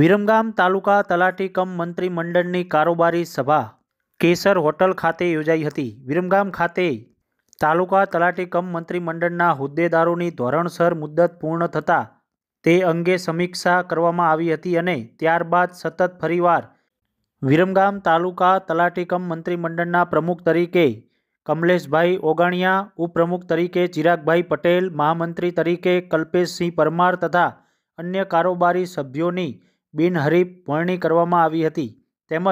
વિરમગામ તાલુકા તલાટી કમ મંત્રી મંડળની કારોબારી સભા કેસર હોટલ ખાતે યોજાઈ હતી વિરમગામ ખાતે તાલુકા તલાટી કમ મંત્રી મંડળના હોદ્દેદારોની ધોરણસર મુદ્દત પૂર્ણ થતાં તે અંગે સમીક્ષા કરવામાં આવી હતી અને ત્યારબાદ સતત ફરીવાર વિરમગામ તાલુકા તલાટી કમ મંત્રી મંડળના પ્રમુખ તરીકે કમલેશભાઈ ઓગાણિયા ઉપપ્રમુખ તરીકે ચિરાગભાઈ પટેલ મહામંત્રી તરીકે કલ્પેશસિંહ પરમાર તથા અન્ય કારોબારી સભ્યોની બિનહરીફ વરણી કરવામાં આવી હતી તેમજ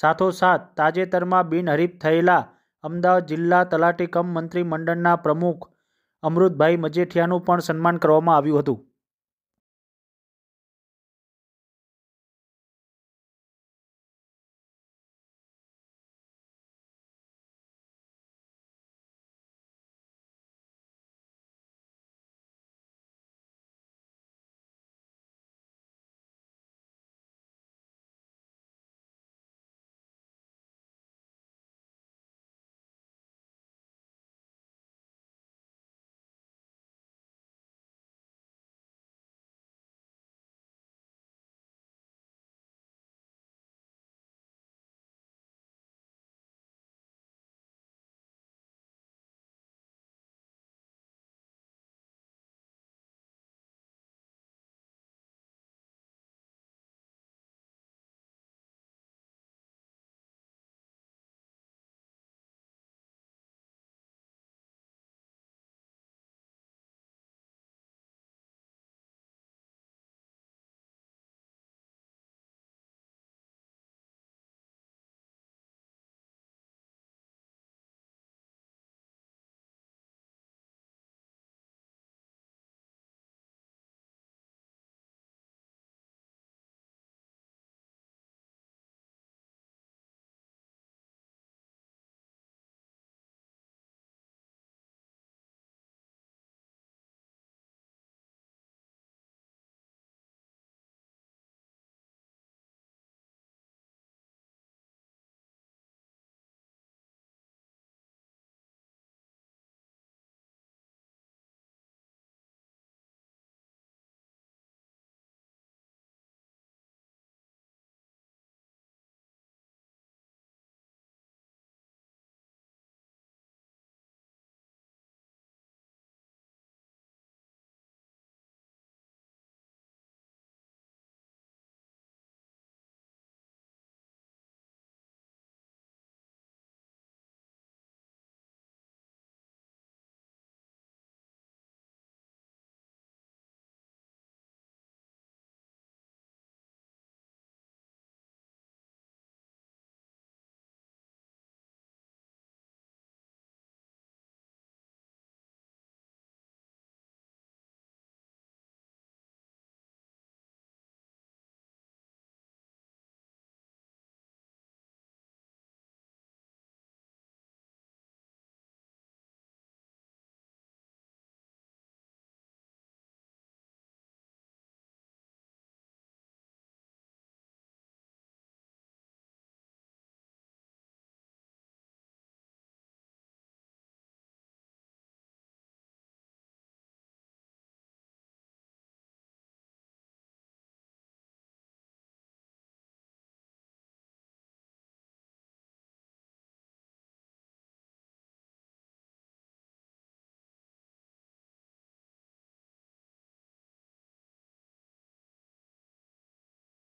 સાથોસાથ તાજેતરમાં બિનહરીફ થયેલા અમદાવાદ જિલ્લા તલાટી કમ મંત્રી મંડળના પ્રમુખ અમૃતભાઈ મજેઠિયાનું પણ સન્માન કરવામાં આવ્યું હતું